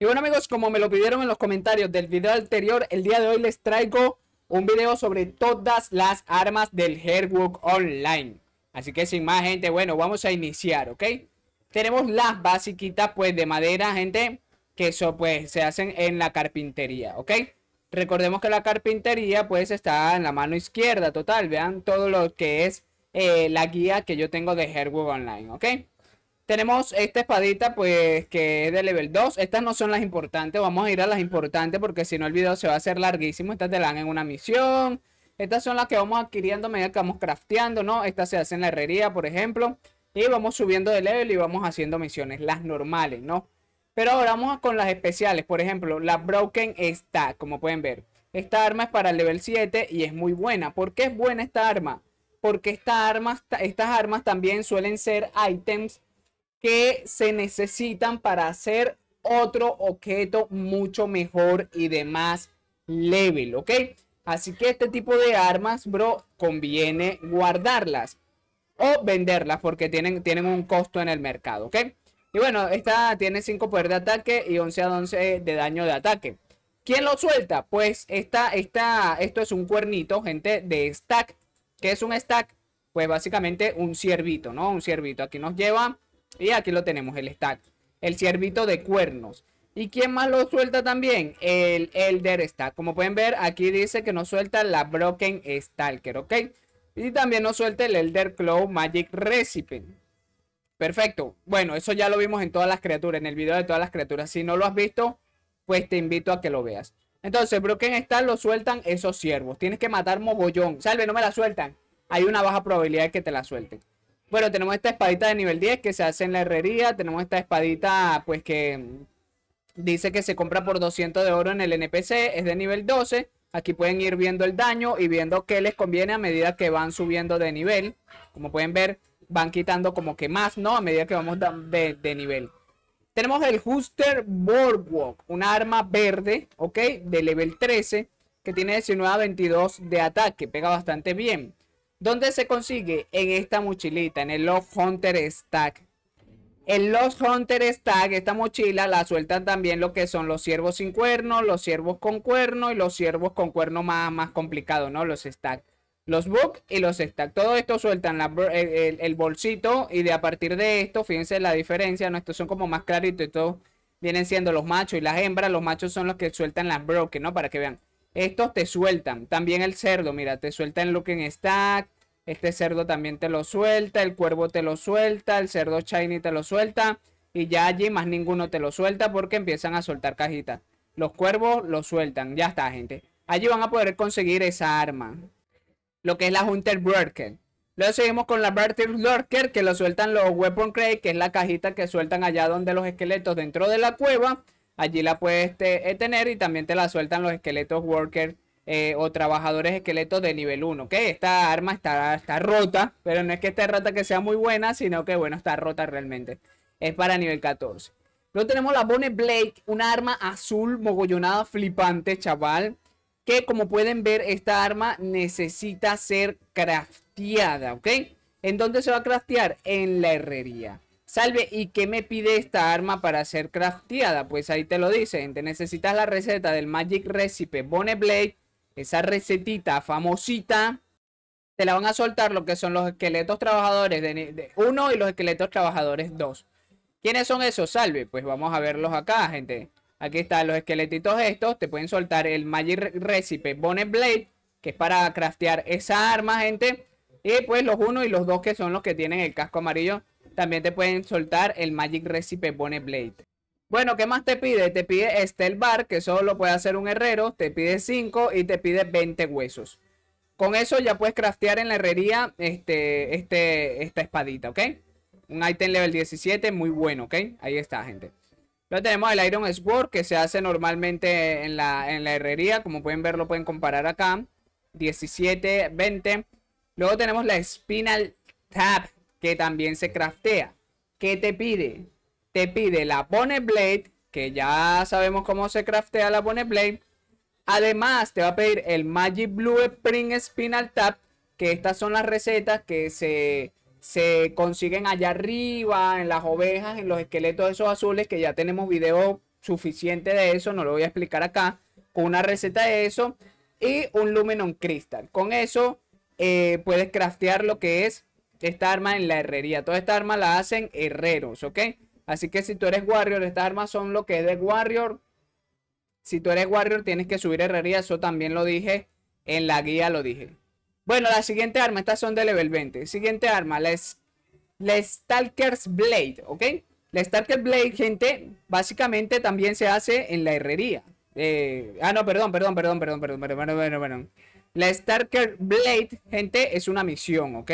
Y bueno amigos, como me lo pidieron en los comentarios del video anterior, el día de hoy les traigo un video sobre todas las armas del Hairwork Online. Así que sin más gente, bueno, vamos a iniciar, ¿ok? Tenemos las basiquitas pues de madera, gente, que eso pues se hacen en la carpintería, ¿ok? Recordemos que la carpintería pues está en la mano izquierda, total, vean todo lo que es eh, la guía que yo tengo de Hairwork Online, ¿ok? Tenemos esta espadita, pues, que es de level 2. Estas no son las importantes. Vamos a ir a las importantes porque si no el video se va a hacer larguísimo. Estas te la dan en una misión. Estas son las que vamos adquiriendo a medida que vamos crafteando, ¿no? Estas se hacen en la herrería, por ejemplo. Y vamos subiendo de level y vamos haciendo misiones, las normales, ¿no? Pero ahora vamos con las especiales. Por ejemplo, la Broken está, como pueden ver. Esta arma es para el level 7 y es muy buena. ¿Por qué es buena esta arma? Porque esta arma, estas armas también suelen ser ítems que se necesitan para hacer otro objeto mucho mejor y de más level, ¿ok? Así que este tipo de armas, bro, conviene guardarlas o venderlas porque tienen, tienen un costo en el mercado, ¿ok? Y bueno, esta tiene 5 poder de ataque y 11 a 11 de daño de ataque. ¿Quién lo suelta? Pues esta, esta, esto es un cuernito, gente, de stack. ¿Qué es un stack? Pues básicamente un ciervito, ¿no? Un ciervito. Aquí nos lleva y aquí lo tenemos, el stack. El ciervito de cuernos. ¿Y quién más lo suelta también? El Elder Stack. Como pueden ver, aquí dice que nos suelta la Broken Stalker, ¿ok? Y también nos suelta el Elder Claw Magic Recipe. Perfecto. Bueno, eso ya lo vimos en todas las criaturas, en el video de todas las criaturas. Si no lo has visto, pues te invito a que lo veas. Entonces, Broken Star lo sueltan esos ciervos. Tienes que matar mogollón. Salve, no me la sueltan. Hay una baja probabilidad de que te la suelten. Bueno, tenemos esta espadita de nivel 10 que se hace en la herrería. Tenemos esta espadita, pues que dice que se compra por 200 de oro en el NPC. Es de nivel 12. Aquí pueden ir viendo el daño y viendo qué les conviene a medida que van subiendo de nivel. Como pueden ver, van quitando como que más, ¿no? A medida que vamos de, de nivel. Tenemos el Huster Boardwalk, una arma verde, ¿ok? De nivel 13, que tiene 19 a 22 de ataque. Pega bastante bien. ¿Dónde se consigue? En esta mochilita, en el Lost Hunter Stack. En los Hunter Stack, esta mochila la sueltan también lo que son los ciervos sin cuerno, los ciervos con cuerno y los ciervos con cuerno más, más complicado, ¿no? Los Stack. Los Buck y los Stack. Todo esto sueltan el, bolsito y de a partir de esto, fíjense la diferencia, ¿no? Estos son como más claritos, todos vienen siendo los machos y las hembras. Los machos son los que sueltan las broken, ¿no? Para que vean. Estos te sueltan. También el cerdo, mira, te suelta en Looking Stack. Este cerdo también te lo suelta. El cuervo te lo suelta. El cerdo shiny te lo suelta. Y ya allí más ninguno te lo suelta porque empiezan a soltar cajitas. Los cuervos lo sueltan. Ya está, gente. Allí van a poder conseguir esa arma. Lo que es la Hunter worker Luego seguimos con la Barter Lurker, que lo sueltan los Weapon Crate, que es la cajita que sueltan allá donde los esqueletos dentro de la cueva allí la puedes eh, tener y también te la sueltan los esqueletos worker eh, o trabajadores esqueletos de nivel 1. Que esta arma está, está rota, pero no es que esté rota que sea muy buena, sino que bueno, está rota realmente. Es para nivel 14. Luego tenemos la Bone Blake, una arma azul mogollonada flipante, chaval. Que como pueden ver, esta arma necesita ser crafteada, ¿ok? ¿En dónde se va a craftear? En la herrería. Salve, ¿y qué me pide esta arma para ser crafteada? Pues ahí te lo dicen. Te necesitas la receta del Magic Recipe Bone Blade. Esa recetita famosita. Te la van a soltar lo que son los esqueletos trabajadores de 1 y los esqueletos trabajadores 2. ¿Quiénes son esos? Salve. Pues vamos a verlos acá, gente. Aquí están los esqueletitos estos. Te pueden soltar el Magic Recipe Bone Blade. Que es para craftear esa arma, gente. Y pues los 1 y los 2 que son los que tienen el casco amarillo también te pueden soltar el Magic Recipe Bone Blade. Bueno, ¿qué más te pide? Te pide el Bar, que solo puede hacer un herrero, te pide 5 y te pide 20 huesos. Con eso ya puedes craftear en la herrería este, este, esta espadita, ¿ok? Un item level 17, muy bueno, ¿ok? Ahí está, gente. Luego tenemos el Iron Sword, que se hace normalmente en la, en la herrería. Como pueden ver, lo pueden comparar acá. 17, 20. Luego tenemos la Spinal Tap, que también se craftea. ¿Qué te pide? Te pide la bone Blade, que ya sabemos cómo se craftea la bone Blade. Además, te va a pedir el Magic Blue Spring Spinal Tap, que estas son las recetas que se, consiguen allá arriba, en las ovejas, en los esqueletos de esos azules, que ya tenemos video suficiente de eso, no lo voy a explicar acá, con una receta de eso y un lumenon Crystal. Con eso eh, puedes craftear lo que es esta arma en la herrería. Toda esta arma la hacen herreros, ¿ok? Así que si tú eres warrior, estas armas son lo que es de warrior. Si tú eres warrior, tienes que subir herrería. Eso también lo dije en la guía, lo dije. Bueno, la siguiente arma, estas son de level 20. Siguiente arma, la, es, la Stalker's Blade, ¿ok? La Stalker's Blade, gente, básicamente también se hace en la herrería. Eh, ah, no, perdón, perdón, perdón, perdón, perdón, perdón, perdón, La Stalker Blade, gente, es una misión, ¿ok?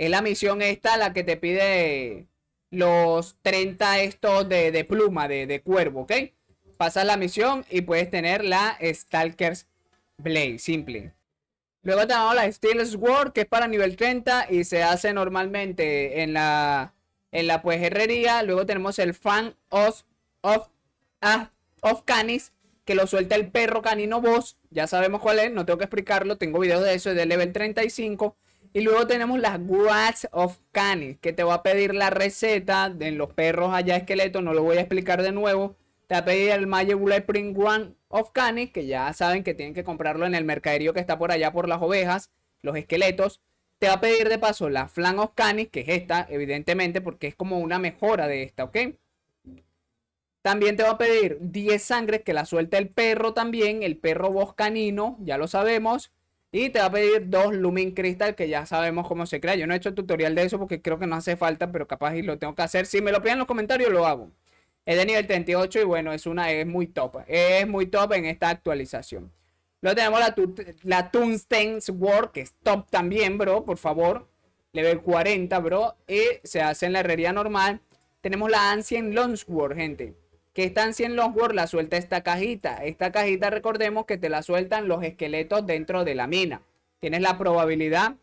Es la misión esta la que te pide los 30 estos de, pluma, de, cuervo, ¿ok? Pasas la misión y puedes tener la Stalker's Blade, simple. Luego tenemos la Steel Sword, que es para nivel 30 y se hace normalmente en la, en la pues, herrería. Luego tenemos el Fan of, of, ah, of Canis, que lo suelta el perro canino boss. Ya sabemos cuál es, no tengo que explicarlo. Tengo videos de eso, es de level 35. Y luego tenemos las Guads of Canis, que te va a pedir la receta de los perros allá esqueletos, no lo voy a explicar de nuevo. Te va a pedir el Magic print One of Canis, que ya saben que tienen que comprarlo en el mercaderío que está por allá por las ovejas, los esqueletos. Te va a pedir de paso la Flan of Canis, que es esta, evidentemente, porque es como una mejora de esta, ¿ok? También te va a pedir 10 sangres que la suelta el perro también, el perro boscanino, canino, ya lo sabemos. Y te va a pedir dos Lumin Crystal que ya sabemos cómo se crea. Yo no he hecho tutorial de eso porque creo que no hace falta, pero capaz y lo tengo que hacer. Si me lo piden en los comentarios, lo hago. Es de nivel 38 y bueno, es una es muy top. Es muy top en esta actualización. Luego tenemos la, la Tungsten que es top también, bro, por favor. Level 40, bro. Y se hace en la herrería normal. Tenemos la Ancient Longsword, gente que están 100 los la suelta esta cajita. Esta cajita recordemos que te la sueltan los esqueletos dentro de la mina. Tienes la probabilidad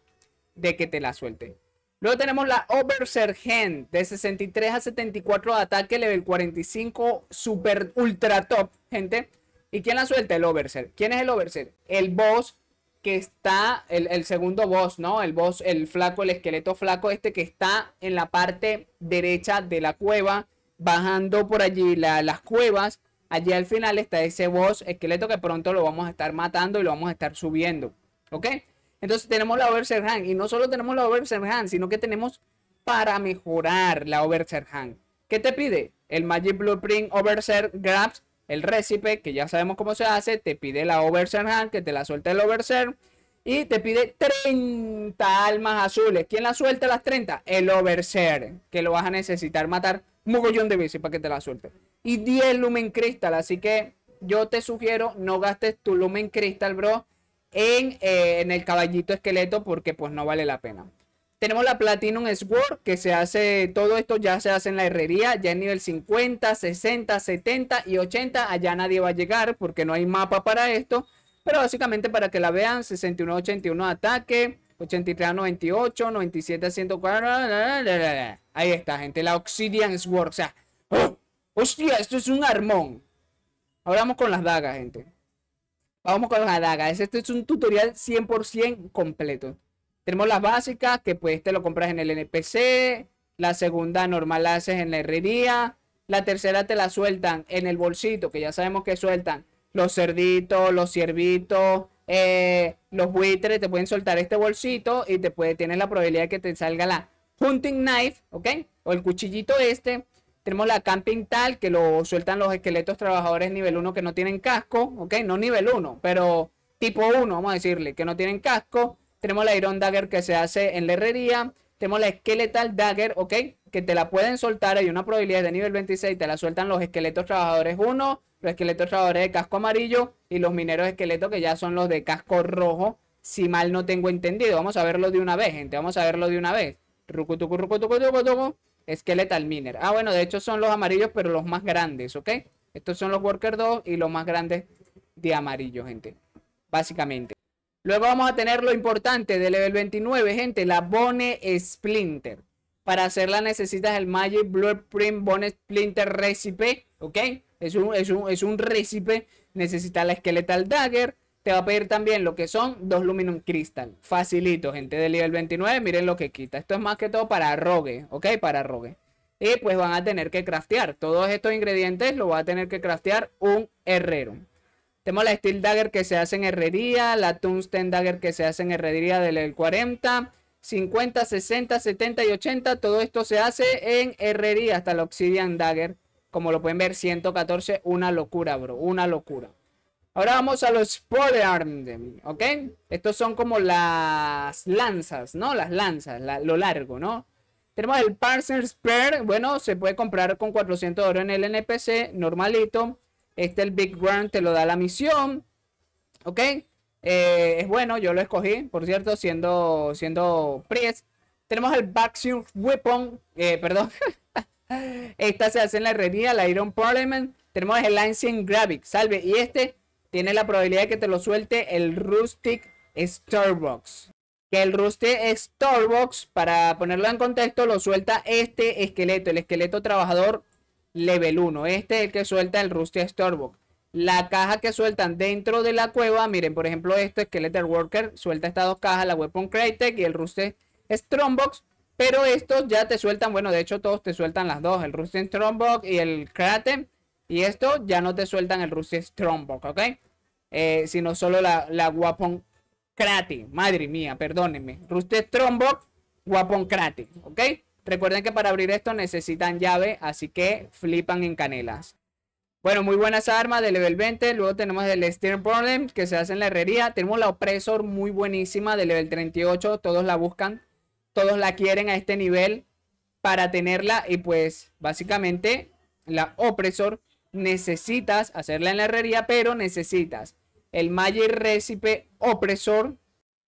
de que te la suelte. Luego tenemos la Oversergent de 63 a 74 de ataque, level 45, super ultra top, gente. ¿Y quién la suelta? El Overser. ¿Quién es el Overser? El boss que está, el, el, segundo boss, ¿no? El boss, el flaco, el esqueleto flaco este que está en la parte derecha de la cueva bajando por allí las cuevas, allí al final está ese boss esqueleto que pronto lo vamos a estar matando y lo vamos a estar subiendo. ¿Ok? Entonces tenemos la Overseer Hand. Y no solo tenemos la Overseer Hand, sino que tenemos para mejorar la Overseer Hand. ¿Qué te pide? El Magic Blueprint Overser Grabs, el récipe, que ya sabemos cómo se hace. Te pide la Overseer Hand, que te la suelte el Overser. Y te pide 30 almas azules. ¿Quién la suelta las 30? El Overseer, que lo vas a necesitar matar un mogollón de bici para que te la suelte. Y 10 Lumen cristal así que yo te sugiero no gastes tu Lumen cristal bro, en, eh, en el caballito esqueleto porque pues no vale la pena. Tenemos la Platinum Sword, que se hace, todo esto ya se hace en la herrería, ya en nivel 50, 60, 70 y 80. Allá nadie va a llegar porque no hay mapa para esto. Pero básicamente para que la vean, 61-81 ataque, 83-98, 97-104. Ahí está, gente, la Obsidian Sword. O sea, ¡oh! hostia, esto es un armón. Ahora vamos con las dagas, gente. Vamos con las dagas. Este es un tutorial 100% completo. Tenemos las básicas, que pues te lo compras en el NPC. La segunda normal la haces en la herrería. La tercera te la sueltan en el bolsito, que ya sabemos que sueltan los cerditos, los ciervitos, eh, los buitres, te pueden soltar este bolsito y te puede, tienes la probabilidad de que te salga la hunting knife, ¿ok? O el cuchillito este. Tenemos la camping tal que lo sueltan los esqueletos trabajadores nivel 1 que no tienen casco, ¿ok? No nivel 1, pero tipo 1, vamos a decirle, que no tienen casco. Tenemos la Iron Dagger que se hace en la herrería. Tenemos la Skeletal Dagger, ¿ok? Que te la pueden soltar. Hay una probabilidad de nivel 26. Te la sueltan los esqueletos trabajadores 1 los esqueletos trabajadores de casco amarillo y los mineros esqueletos que ya son los de casco rojo, si mal no tengo entendido. Vamos a verlo de una vez, gente, vamos a verlo de una vez. Rucutucu, rucutucu, Miner. Ah, bueno, de hecho son los amarillos, pero los más grandes, ¿ok? Estos son los Worker 2 y los más grandes de amarillo, gente. Básicamente. Luego vamos a tener lo importante de level 29, gente, la Bone Splinter. Para hacerla necesitas el Magic Blueprint Bone Splinter Recipe, ¿ok? Es un, es un, es Necesita la Skeletal Dagger. Te va a pedir también lo que son dos Luminum Crystal. Facilito, gente del nivel 29. Miren lo que quita. Esto es más que todo para rogue, ¿ok? Para rogue. Y pues van a tener que craftear. Todos estos ingredientes lo va a tener que craftear un herrero. Tenemos la Steel Dagger que se hace en herrería. La Tungsten Dagger que se hace en herrería del 40. 50, 60, 70 y 80. Todo esto se hace en herrería hasta la Obsidian Dagger como lo pueden ver, 114, una locura, bro, una locura. Ahora vamos a los polearm, ¿ok? Estos son como las lanzas, ¿no? Las lanzas, lo largo, ¿no? Tenemos el parser Spare, bueno, se puede comprar con 400 oro en el NPC, normalito. Este el Big Grand te lo da la misión, ¿ok? Eh, es bueno, yo lo escogí, por cierto, siendo, siendo Priest. Tenemos el Vacuum Weapon, eh, perdón, Esta se hace en la herrería, la Iron Parliament. Tenemos el Ancient Gravic, salve. Y este tiene la probabilidad de que te lo suelte el Rustic Starbucks. Que el Rustic Starbucks, para ponerlo en contexto, lo suelta este esqueleto, el esqueleto trabajador level 1. Este es el que suelta el Rustic Starbucks. La caja que sueltan dentro de la cueva, miren, por ejemplo, este Esqueleto Worker suelta estas dos cajas, la Weapon Crytek y el Rustic Strongbox pero estos ya te sueltan, bueno, de hecho todos te sueltan las dos, el Rusty Strombok y el Kraten. Y esto ya no te sueltan el Rusty Strombok. ¿ok? Eh, sino solo la, la Wapon Kraten. Madre mía, perdónenme. Rusty Strombok, Wapon Kraten, ¿ok? Recuerden que para abrir esto necesitan llave, así que flipan en canelas. Bueno, muy buenas armas de level 20. Luego tenemos el steam Problem que se hace en la herrería. Tenemos la Opresor muy buenísima de level 38. Todos la buscan todos la quieren a este nivel para tenerla y pues básicamente la opresor necesitas hacerla en la herrería, pero necesitas el Magic Recipe Opresor,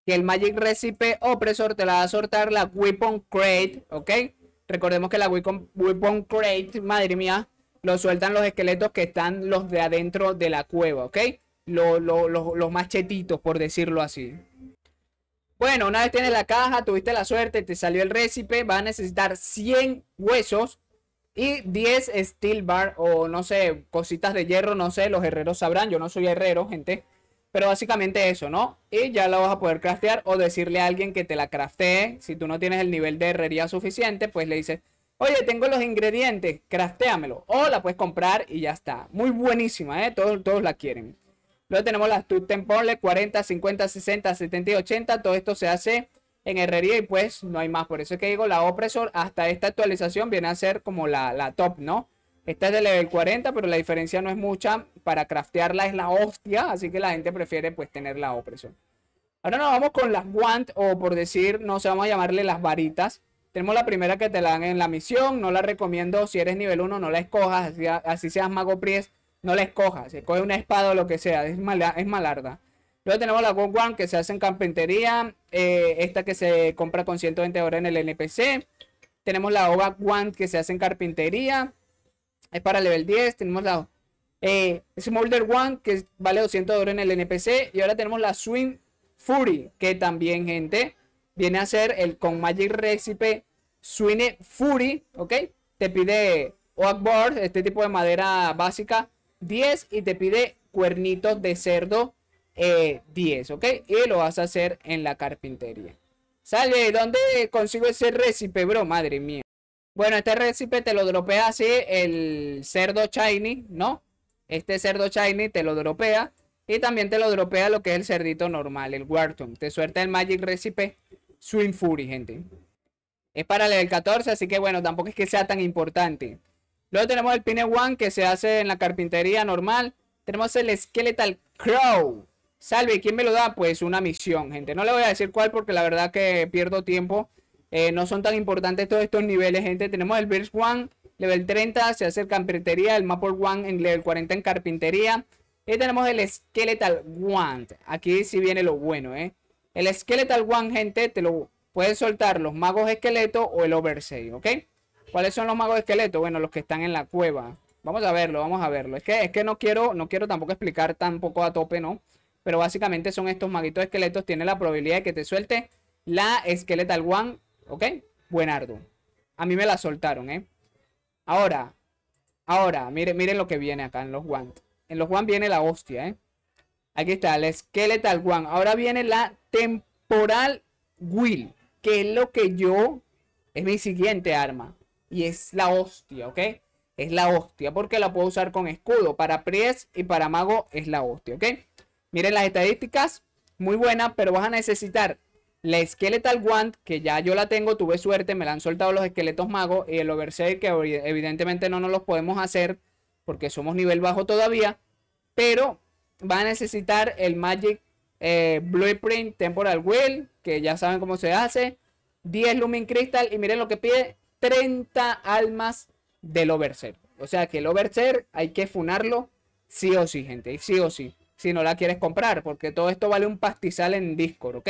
y el Magic Recipe Opresor te la va a soltar la Weapon Crate, ¿ok? Recordemos que la Weapon, Crate, madre mía, lo sueltan los esqueletos que están los de adentro de la cueva, ¿ok? los machetitos, por decirlo así. Bueno, una vez tienes la caja, tuviste la suerte, te salió el récipe, va a necesitar 100 huesos y 10 steel bar o no sé, cositas de hierro, no sé, los herreros sabrán, yo no soy herrero, gente. Pero básicamente eso, ¿no? Y ya la vas a poder craftear o decirle a alguien que te la craftee. Si tú no tienes el nivel de herrería suficiente, pues le dices, oye, tengo los ingredientes, craftéamelo. O la puedes comprar y ya está. Muy buenísima, ¿eh? todos la quieren. Luego tenemos las Tutten Ponle 40, 50, 60, 70 y 80. Todo esto se hace en herrería y pues no hay más. Por eso es que digo, la Opresor hasta esta actualización viene a ser como la, la top, ¿no? Esta es de level 40, pero la diferencia no es mucha. Para craftearla es la hostia, así que la gente prefiere pues tener la Opresor. Ahora nos vamos con las Want. o por decir, no se sé, vamos a llamarle las varitas. Tenemos la primera que te la dan en la misión. No la recomiendo si eres nivel 1, no la escojas. Así, así seas mago Priest. No la escoja, se coge una espada o lo que sea, es, mala, es malarda. Luego tenemos la Gold One que se hace en carpintería, eh, esta que se compra con 120 dólares en el NPC. Tenemos la Ova One que se hace en carpintería, es para level 10. Tenemos la eh, Smolder One que vale 200 dólares en el NPC. Y ahora tenemos la Swing Fury que también, gente, viene a ser el con Magic Recipe Swing Fury, ¿ok? Te pide Oak Board, este tipo de madera básica 10 y te pide cuernitos de cerdo 10, eh, ¿ok? Y lo vas a hacer en la carpintería. Sale, ¿dónde consigo ese récipe, bro? Madre mía. Bueno, este récipe te lo dropea así el cerdo shiny, ¿no? Este cerdo shiny te lo dropea. Y también te lo dropea lo que es el cerdito normal, el Warton. Te suelta el Magic Recipe Swing Fury, gente. Es para el 14, así que bueno, tampoco es que sea tan importante. Luego tenemos el Pine One que se hace en la carpintería normal. Tenemos el Skeletal Crow. Salve, ¿quién me lo da? Pues una misión, gente. No le voy a decir cuál porque la verdad que pierdo tiempo. Eh, no son tan importantes todos estos niveles, gente. Tenemos el Birch One, level 30, se hace en carpintería. El Maple One en level 40 en carpintería. Y tenemos el Skeletal one Aquí sí viene lo bueno, ¿eh? El Skeletal one gente, te lo pueden soltar los magos esqueletos o el Overseer, ¿ok? ¿Cuáles son los magos de esqueleto? Bueno, los que están en la cueva. Vamos a verlo, vamos a verlo. Es que, es que no quiero, no quiero tampoco explicar tampoco a tope, ¿no? Pero básicamente son estos maguitos esqueletos. Tiene la probabilidad de que te suelte la Skeletal One. ¿Ok? Buenardo. A mí me la soltaron, ¿eh? Ahora, ahora, miren, miren lo que viene acá en los One. En los One viene la hostia, ¿eh? Aquí está, la Skeletal One. Ahora viene la Temporal Will, que es lo que yo... Es mi siguiente arma. Y es la hostia, ¿ok? Es la hostia, porque la puedo usar con escudo. Para Priest y para Mago es la hostia, ¿ok? Miren las estadísticas, muy buena, pero vas a necesitar la Skeletal Wand, que ya yo la tengo, tuve suerte, me la han soltado los esqueletos magos. Y el Overseer, que evidentemente no nos los podemos hacer, porque somos nivel bajo todavía. Pero va a necesitar el Magic eh, Blueprint Temporal Will, que ya saben cómo se hace. 10 Lumen Crystal, y miren lo que pide, 30 almas del Overser. O sea que el Overser hay que funarlo sí o sí, gente. Sí o sí. Si no la quieres comprar, porque todo esto vale un pastizal en Discord, ¿ok?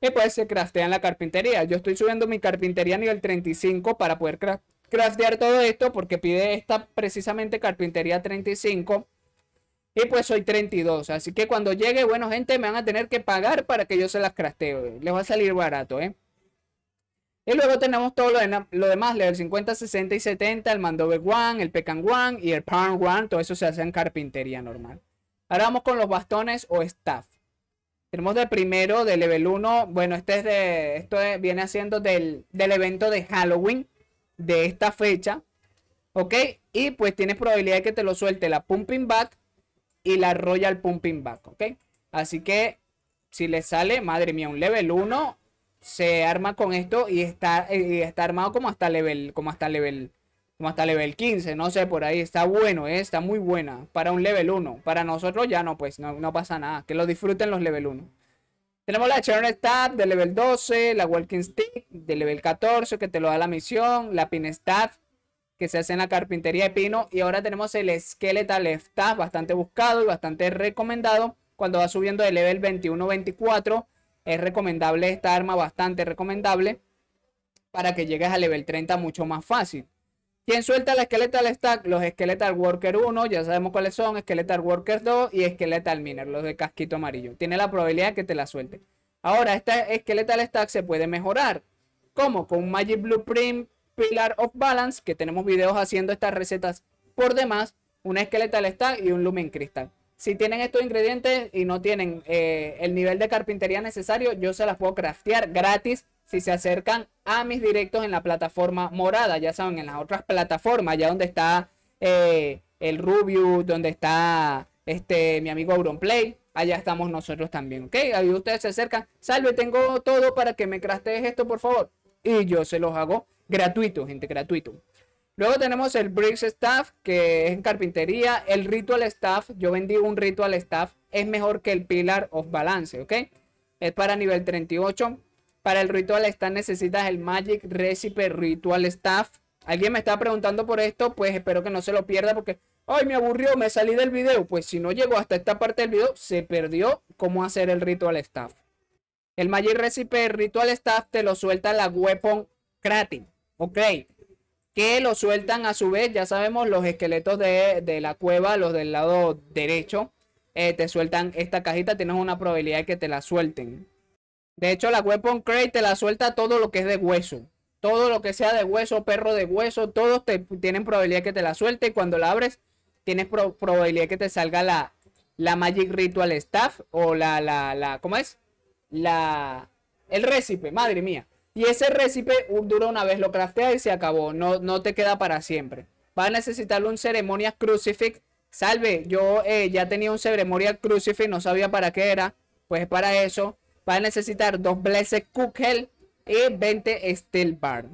Y pues se craftean la carpintería. Yo estoy subiendo mi carpintería a nivel 35 para poder craftear todo esto, porque pide esta precisamente carpintería 35. Y pues soy 32. Así que cuando llegue, bueno, gente, me van a tener que pagar para que yo se las crafteo. Les va a salir barato, ¿eh? Y luego tenemos todo lo, de, lo demás, level 50, 60 y 70, el Mandobe One, el Pecan One y el palm One. Todo eso se hace en carpintería normal. Ahora vamos con los bastones o staff. Tenemos de primero, de level 1. Bueno, este es de, esto viene haciendo del, del evento de Halloween de esta fecha. ¿Ok? Y pues tienes probabilidad de que te lo suelte la Pumping Back y la Royal Pumping Back. ¿Ok? Así que si le sale, madre mía, un level 1 se arma con esto y está, eh, está armado como hasta level, como hasta level, como hasta level 15, no sé, por ahí está bueno, eh, está muy buena para un level 1. Para nosotros ya no, pues no, pasa nada, que lo disfruten los level 1. Tenemos la Charon Staff de level 12, la Walking Stick de level 14 que te lo da la misión, la Pin Staff que se hace en la carpintería de pino y ahora tenemos el Skeletal Staff bastante buscado y bastante recomendado cuando va subiendo de level 21-24 es recomendable esta arma, bastante recomendable, para que llegues al level 30 mucho más fácil. ¿Quién suelta la Skeletal Stack? Los Skeletal Worker 1, ya sabemos cuáles son, Skeletal Worker 2 y Skeletal Miner, los de casquito amarillo. Tiene la probabilidad de que te la suelte. Ahora, esta Skeletal Stack se puede mejorar. ¿Cómo? Con Magic Blueprint Pillar of Balance, que tenemos videos haciendo estas recetas por demás, una Skeletal Stack y un Lumen Crystal si tienen estos ingredientes y no tienen eh, el nivel de carpintería necesario, yo se las puedo craftear gratis si se acercan a mis directos en la plataforma morada. Ya saben, en las otras plataformas, allá donde está eh, el Rubio, donde está este, mi amigo Auronplay. Allá estamos nosotros también, ¿ok? Ahí ustedes se acercan. Salve, tengo todo para que me craftees esto, por favor. Y yo se los hago gratuito, gente, gratuito. Luego tenemos el Bricks Staff, que es en carpintería. El Ritual Staff, yo vendí un Ritual Staff, es mejor que el Pillar of Balance, ¿ok? Es para nivel 38. Para el Ritual Staff necesitas el Magic Recipe Ritual Staff. Alguien me está preguntando por esto, pues espero que no se lo pierda porque, ay, me aburrió, me salí del video. Pues si no llegó hasta esta parte del video, se perdió cómo hacer el Ritual Staff. El Magic Recipe Ritual Staff te lo suelta la Weapon Crafting, ¿ok? que lo sueltan a su vez, ya sabemos, los esqueletos de, de la cueva, los del lado derecho, eh, te sueltan esta cajita, tienes una probabilidad de que te la suelten. De hecho, la Weapon Crate te la suelta todo lo que es de hueso. Todo lo que sea de hueso, perro de hueso, todos te, tienen probabilidad de que te la suelte. Y cuando la abres, tienes probabilidad que te salga la, la Magic Ritual Staff o la, la, la, ¿cómo es? La, el récipe, madre mía. Y ese récipe dura una vez, lo craftea y se acabó. No, no te queda para siempre. Va a necesitar un ceremonia crucifix. Salve, yo eh, ya tenía un ceremonia crucifix, no sabía para qué era. Pues para eso. Va a necesitar dos blessed kugel y 20 steel bar.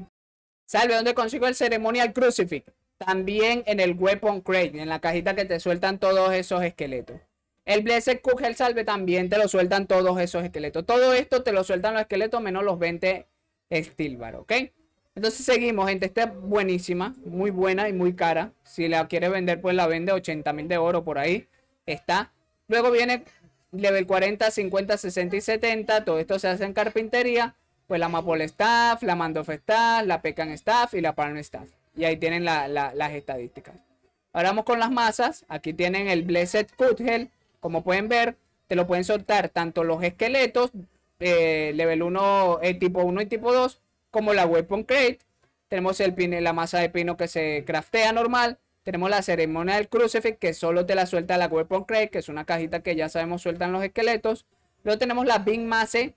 Salve, ¿dónde consigo el ceremonial crucifix? También en el weapon crate, en la cajita que te sueltan todos esos esqueletos. El Blessed kugel Salve también te lo sueltan todos esos esqueletos. Todo esto te lo sueltan los esqueletos menos los 20 Stilbar, ¿ok? Entonces seguimos, gente. Esta buenísima, muy buena y muy cara. Si la quiere vender, pues la vende 80 mil de oro por ahí. Está. Luego viene level 40, 50, 60 y 70. Todo esto se hace en carpintería. Pues la Maple Staff, la Mandoff Staff, la Pecan Staff y la Palm Staff. Y ahí tienen las estadísticas. Ahora vamos con las masas. Aquí tienen el Blessed Cut Como pueden ver, te lo pueden soltar tanto los esqueletos eh, level 1, eh, tipo 1 y tipo 2, como la Weapon Crate. Tenemos el la masa de pino que se craftea normal. Tenemos la ceremonia del crucifix que solo te la suelta la Weapon Crate, que es una cajita que ya sabemos sueltan los esqueletos. Luego tenemos la Bing Mace,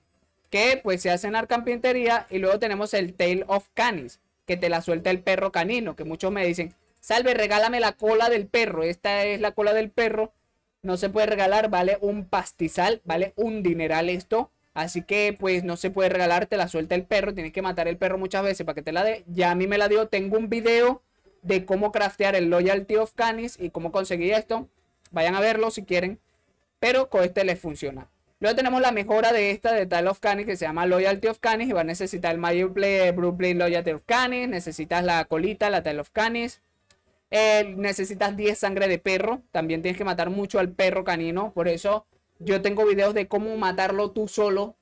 que pues se hace en arcampintería. Y luego tenemos el Tail of Canis, que te la suelta el perro canino, que muchos me dicen, salve, regálame la cola del perro. Esta es la cola del perro. No se puede regalar, vale un pastizal, vale un dineral esto. Así que pues no se puede regalarte la suelta el perro, tienes que matar el perro muchas veces para que te la dé. Ya a mí me la dio, tengo un video de cómo craftear el Loyalty of Canis y cómo conseguir esto. Vayan a verlo si quieren, pero con este les funciona. Luego tenemos la mejora de esta de Tile of Canis que se llama Loyalty of Canis y va a necesitar el mayor Play, eh, Loyalty of Canis, necesitas la colita, la Tile of Canis. Eh, necesitas 10 sangre de perro, también tienes que matar mucho al perro canino, por eso yo tengo videos de cómo matarlo tú solo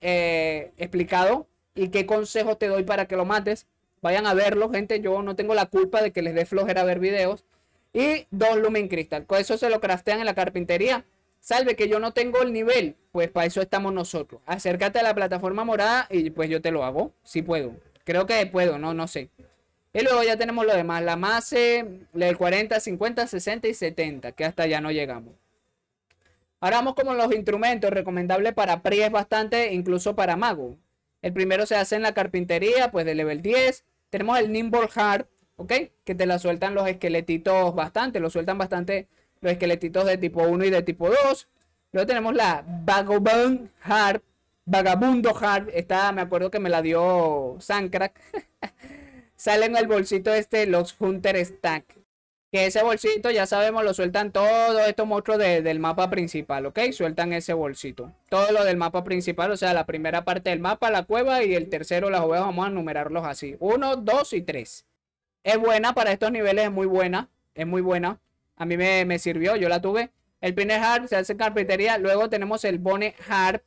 eh, explicado y qué consejos te doy para que lo mates. Vayan a verlo, gente. Yo no tengo la culpa de que les dé flojera ver videos. Y dos Lumen Crystal. Con eso se lo craftean en la carpintería. Salve que yo no tengo el nivel. Pues para eso estamos nosotros. Acércate a la plataforma morada y pues yo te lo hago. Si puedo. Creo que puedo, no, no sé. Y luego ya tenemos lo demás. La MASE, el 40, 50, 60 y 70. Que hasta ya no llegamos. Ahora vamos como los instrumentos recomendables para PRI es bastante, incluso para mago. El primero se hace en la carpintería, pues de level 10. Tenemos el Nimble Heart, ¿ok? Que te la sueltan los esqueletitos bastante, lo sueltan bastante los esqueletitos de tipo 1 y de tipo 2. Luego tenemos la Vagabond Heart, Vagabundo Heart. Esta me acuerdo que me la dio Sankrak. Sale en el bolsito este los Hunter Stack que ese bolsito, ya sabemos, lo sueltan todos estos monstruos de, del mapa principal, ¿ok? Sueltan ese bolsito. Todo lo del mapa principal, o sea, la primera parte del mapa, la cueva y el tercero, las ovejas, vamos a numerarlos así. Uno, dos y tres. Es buena para estos niveles, es muy buena, es muy buena. A mí me, sirvió, yo la tuve. El Pine hard se hace carpintería, luego tenemos el Bone Hard.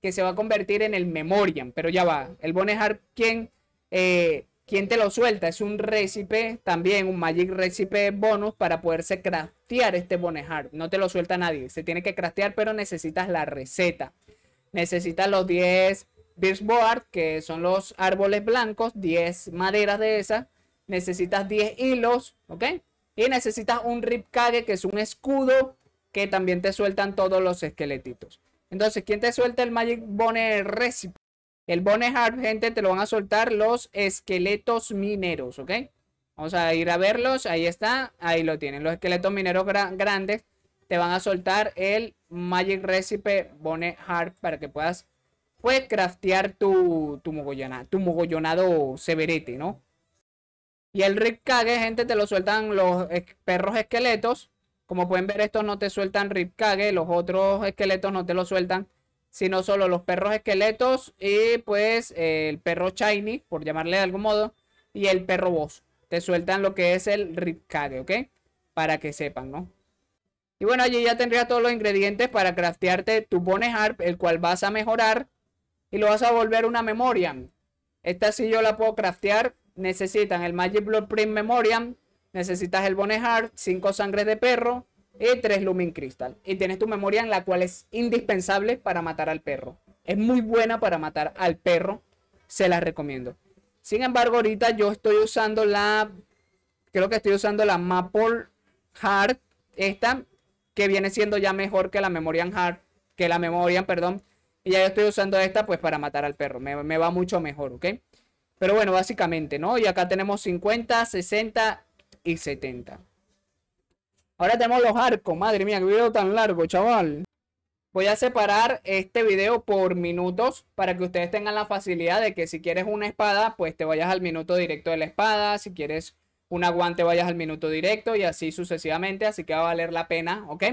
que se va a convertir en el Memoriam, pero ya va. El Bone Hard, ¿quién? Eh, ¿Quién te lo suelta? Es un recipe, también un Magic Recipe bonus para poderse craftear este bonejar. No te lo suelta nadie. Se tiene que craftear, pero necesitas la receta. Necesitas los 10 Birchboard, que son los árboles blancos, 10 maderas de esas. Necesitas 10 hilos, ¿ok? Y necesitas un Ripcage, que es un escudo, que también te sueltan todos los esqueletitos. Entonces, ¿quién te suelta el Magic Bone Recipe? El Bone Hard, gente, te lo van a soltar los esqueletos mineros, ¿ok? Vamos a ir a verlos, ahí está, ahí lo tienen. Los esqueletos mineros grandes te van a soltar el Magic Recipe Bone Hard para que puedas pues craftear tu, tu, tu mogollonado severete, ¿no? Y el Rip gente, te lo sueltan los perros esqueletos. Como pueden ver, estos no te sueltan Rip Cage, los otros esqueletos no te lo sueltan sino solo los perros esqueletos y pues el perro shiny, por llamarle de algún modo, y el perro boss. Te sueltan lo que es el ripcage, ¿ok? Para que sepan, ¿no? Y bueno, allí ya tendría todos los ingredientes para craftearte tu Bone Harp, el cual vas a mejorar y lo vas a volver una memoria. Esta sí yo la puedo craftear. Necesitan el Magic Blood Print Memoriam. Necesitas el Bone Heart, 5 sangres de perro, y e 3 Lumen Crystal. Y tienes tu memoria en la cual es indispensable para matar al perro. Es muy buena para matar al perro. Se la recomiendo. Sin embargo, ahorita yo estoy usando la. Creo que estoy usando la Maple Hard. Esta. Que viene siendo ya mejor que la Memorian Hard. Que la memoria perdón. Y ya yo estoy usando esta pues para matar al perro. Me, me va mucho mejor, ¿ok? Pero bueno, básicamente, ¿no? Y acá tenemos 50, 60 y 70. Ahora tenemos los arcos. Madre mía, qué video tan largo, chaval. Voy a separar este video por minutos para que ustedes tengan la facilidad de que si quieres una espada, pues te vayas al minuto directo de la espada. Si quieres un aguante, vayas al minuto directo y así sucesivamente. Así que va a valer la pena, ¿ok?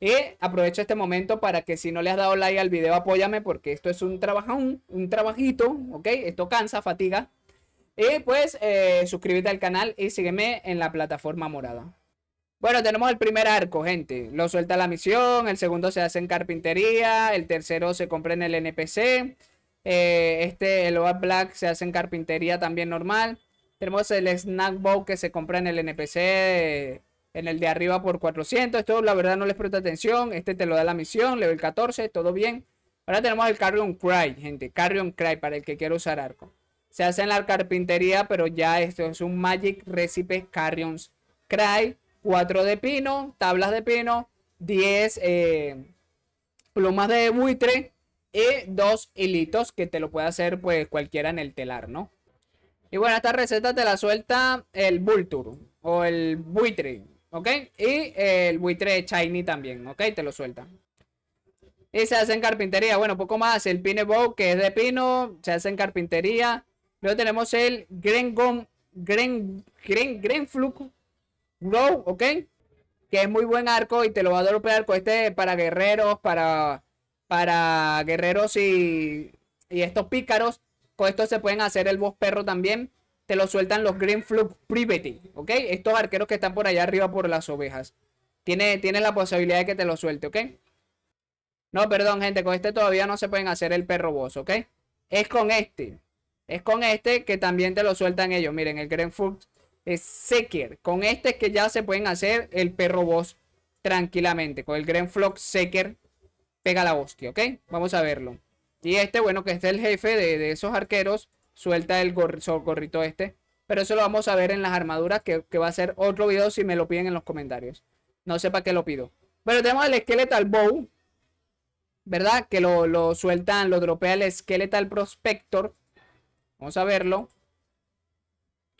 Y aprovecho este momento para que si no le has dado like al video, apóyame porque esto es un trabajón, un trabajito, ¿ok? Esto cansa, fatiga. Y pues eh, suscríbete al canal y sígueme en la plataforma morada. Bueno, tenemos el primer arco, gente. Lo suelta la misión, el segundo se hace en carpintería, el tercero se compra en el NPC. Eh, este, el Oat Black se hace en carpintería también normal. Tenemos el Snack Bow que se compra en el NPC, en el de arriba por 400. Esto la verdad no les presta atención. Este te lo da la misión, level 14, todo bien. Ahora tenemos el Carrion Cry, gente. Carrion Cry para el que quiera usar arco. Se hace en la carpintería, pero ya esto es un Magic Recipe Carrion Cry. 4 de pino, tablas de pino, 10 eh, plumas de buitre y dos hilitos que te lo puede hacer pues cualquiera en el telar, ¿no? Y bueno, esta receta te la suelta el Vulture o el buitre, ¿ok? Y el buitre shiny también, ¿ok? Te lo suelta. Y se hace en carpintería, bueno, poco más, el pine que es de pino, se hace en carpintería. Luego tenemos el green Gren, Gren, Grenfluk, ¿ok? Que es muy buen arco y te lo va a dropear con este para guerreros, para, para guerreros y, y estos pícaros. Con esto se pueden hacer el boss perro también. Te lo sueltan los Green Flug Privity, ¿ok? Estos arqueros que están por allá arriba por las ovejas. tiene tiene la posibilidad de que te lo suelte, ¿ok? No, perdón, gente, con este todavía no se pueden hacer el perro boss, ¿ok? Es con este. Es con este que también te lo sueltan ellos. Miren, el Green Flug es Con este es que ya se pueden hacer el perro boss tranquilamente. Con el Grenflock Seker. pega la hostia, ¿ok? Vamos a verlo. Y este, bueno, que este es el jefe de, esos arqueros. Suelta el gorrito este. Pero eso lo vamos a ver en las armaduras, que, va a ser otro video si me lo piden en los comentarios. No sé para qué lo pido. Bueno, tenemos el Skeletal Bow, ¿verdad? Que lo, lo sueltan, lo dropea el Skeletal Prospector. Vamos a verlo.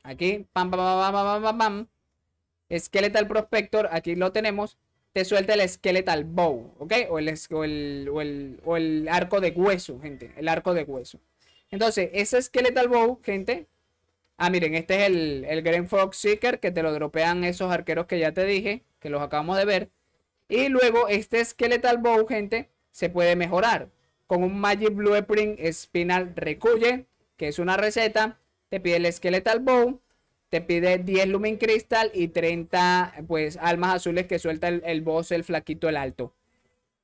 Aquí, pam, pam, pam, pam, pam, pam, Skeletal Prospector, aquí lo tenemos. Te suelta el Skeletal Bow, ¿ok? O el, arco de hueso, gente. El arco de hueso. Entonces, ese Skeletal Bow, gente. Ah, miren, este es el, el Green Fox Seeker que te lo dropean esos arqueros que ya te dije, que los acabamos de ver. Y luego este Skeletal Bow, gente, se puede mejorar con un Magic Blueprint Spinal Recuye, que es una receta te pide el Skeletal Bow, te pide 10 Lumen Crystal y 30 pues almas azules que suelta el, boss, el flaquito, el alto.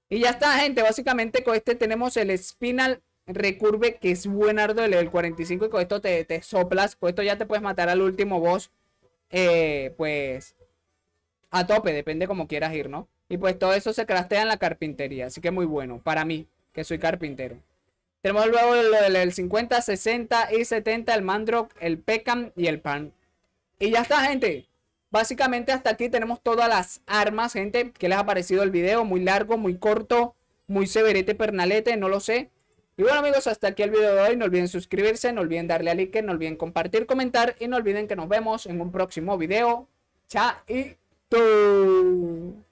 Y ya está, gente. Básicamente con este tenemos el Spinal Recurve, que es buen ardo el 45. Y con esto te, soplas. Con esto ya te puedes matar al último boss. Eh, pues a tope, depende como quieras ir, ¿no? Y pues todo eso se crastea en la carpintería. Así que muy bueno para mí, que soy carpintero. Tenemos luego el, 50, 60 y 70, el Mandrock, el pecan y el Pan. Y ya está, gente. Básicamente hasta aquí tenemos todas las armas, gente. ¿Qué les ha parecido el video? Muy largo, muy corto, muy severete, pernalete, no lo sé. Y bueno amigos, hasta aquí el video de hoy. No olviden suscribirse, no olviden darle a like, no olviden compartir, comentar y no olviden que nos vemos en un próximo video. Chao y tú.